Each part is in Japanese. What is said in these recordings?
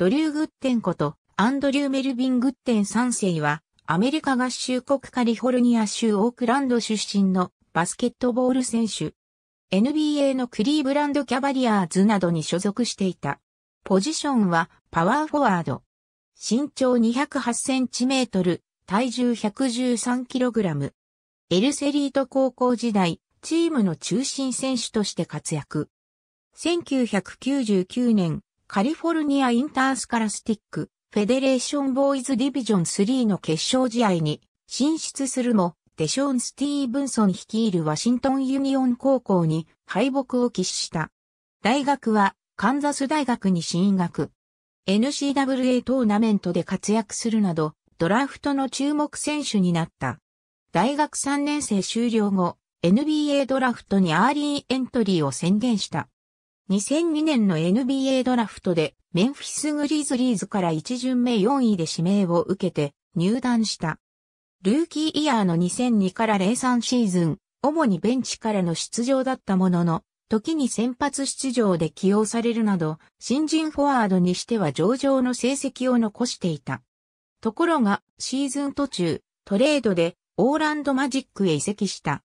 ドリュー・グッテンことアンドリュー・メルビン・グッテン3世はアメリカ合衆国カリフォルニア州オークランド出身のバスケットボール選手。NBA のクリーブランドキャバリアーズなどに所属していた。ポジションはパワーフォワード。身長208センチメートル、体重113キログラム。エルセリート高校時代、チームの中心選手として活躍。1999年、カリフォルニアインタースカラスティック、フェデレーションボーイズディビジョン3の決勝試合に進出するも、デショーン・スティーブンソン率いるワシントンユニオン高校に敗北を喫した。大学はカンザス大学に進学。n c w a トーナメントで活躍するなど、ドラフトの注目選手になった。大学3年生終了後、NBA ドラフトにアーリーエントリーを宣言した。2002年の NBA ドラフトでメンフィスグリズリーズから1巡目4位で指名を受けて入団した。ルーキーイヤーの2002から03シーズン、主にベンチからの出場だったものの、時に先発出場で起用されるなど、新人フォワードにしては上々の成績を残していた。ところが、シーズン途中、トレードでオーランドマジックへ移籍した。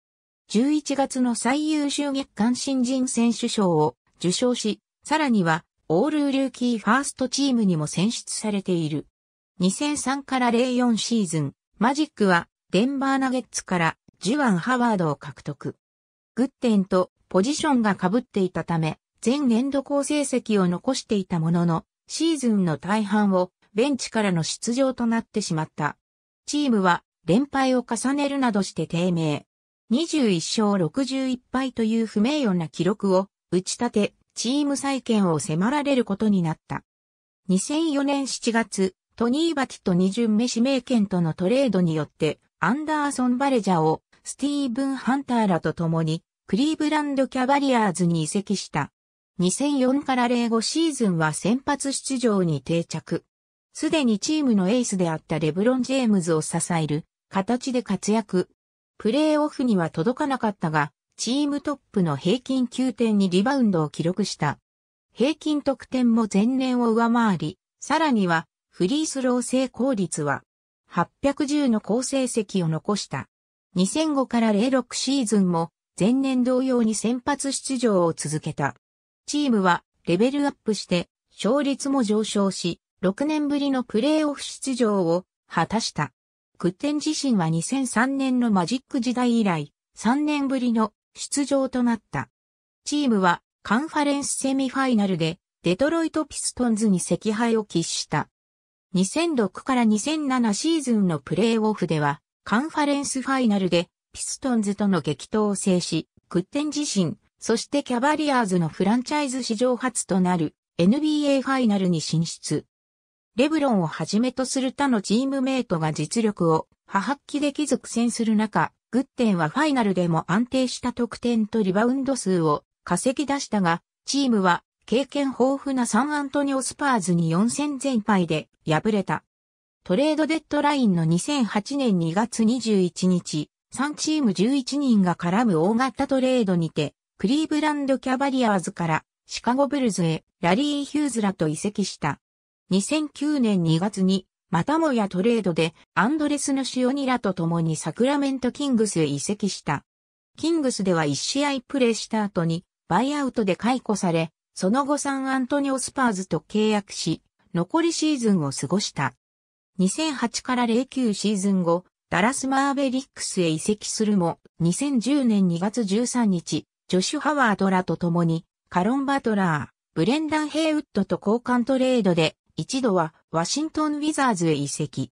11月の最優秀月間新人選手賞を受賞し、さらには、オールルーキーファーストチームにも選出されている。2003から04シーズン、マジックは、デンバーナゲッツからジュアン・ハワードを獲得。グッテンとポジションが被っていたため、前年度高成績を残していたものの、シーズンの大半をベンチからの出場となってしまった。チームは連敗を重ねるなどして低迷。21勝61敗という不名誉な記録を打ち立て、チーム再建を迫られることになった。2004年7月、トニー・バティと二巡目指名権とのトレードによって、アンダーソン・バレジャをスティーブン・ハンターらと共に、クリーブランド・キャバリアーズに移籍した。2004から05シーズンは先発出場に定着。すでにチームのエースであったレブロン・ジェームズを支える形で活躍。プレーオフには届かなかったが、チームトップの平均9にリバウンドを記録した。平均得点も前年を上回り、さらにはフリースロー成功率は810の好成績を残した。2005から06シーズンも前年同様に先発出場を続けた。チームはレベルアップして勝率も上昇し、6年ぶりのプレーオフ出場を果たした。クッテン自身は2003年のマジック時代以来、3年ぶりの出場となった。チームはカンファレンスセミファイナルでデトロイトピストンズに惜敗を喫した。2006から2007シーズンのプレーオフではカンファレンスファイナルでピストンズとの激闘を制し、クッテン自身、そしてキャバリアーズのフランチャイズ史上初となる NBA ファイナルに進出。レブロンをはじめとする他のチームメイトが実力を破発揮できず苦戦する中、グッテンはファイナルでも安定した得点とリバウンド数を稼ぎ出したが、チームは経験豊富なサンアントニオスパーズに4戦全敗で敗れた。トレードデッドラインの2008年2月21日、3チーム11人が絡む大型トレードにて、クリーブランドキャバリアーズからシカゴブルズへラリー・ヒューズらと移籍した。2009年2月にまたもやトレードでアンドレスのシオニラと共にサクラメントキングスへ移籍した。キングスでは1試合プレーした後にバイアウトで解雇され、その後サンアントニオスパーズと契約し、残りシーズンを過ごした。2008から09シーズン後、ダラスマーベリックスへ移籍するも、2010年2月13日、ジョシュ・ハワードらと共に、カロン・バトラー、ブレンダン・ヘイウッドと交換トレードで、一度はワシントン・ウィザーズへ移籍。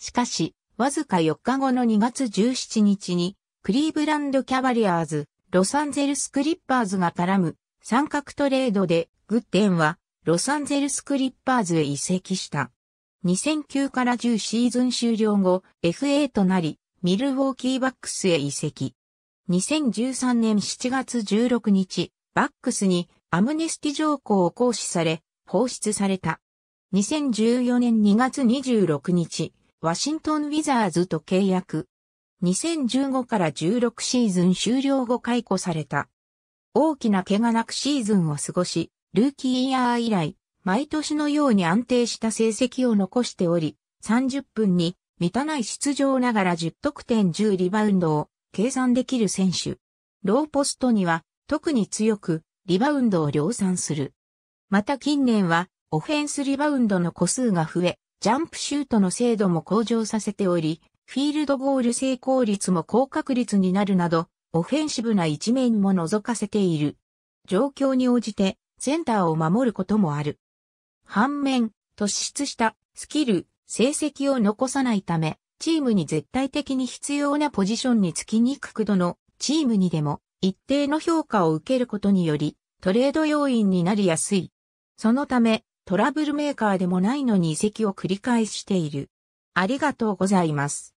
しかし、わずか4日後の2月17日に、クリーブランド・キャバリアーズ、ロサンゼルス・クリッパーズが絡む三角トレードで、グッデンはロサンゼルス・クリッパーズへ移籍した。2009から10シーズン終了後、FA となり、ミルウォーキーバックスへ移籍。2013年7月16日、バックスにアムネスティ条項を行使され、放出された。2014年2月26日、ワシントン・ウィザーズと契約。2015から16シーズン終了後解雇された。大きな怪我なくシーズンを過ごし、ルーキーイヤー以来、毎年のように安定した成績を残しており、30分に満たない出場ながら10得点10リバウンドを計算できる選手。ローポストには特に強くリバウンドを量産する。また近年はオフェンスリバウンドの個数が増え、ジャンプシュートの精度も向上させており、フィールドゴール成功率も高確率になるなど、オフェンシブな一面も覗かせている。状況に応じて、センターを守ることもある。反面、突出したスキル、成績を残さないため、チームに絶対的に必要なポジションにつきにくくどのチームにでも一定の評価を受けることによりトレード要因になりやすい。そのためトラブルメーカーでもないのに移籍を繰り返している。ありがとうございます。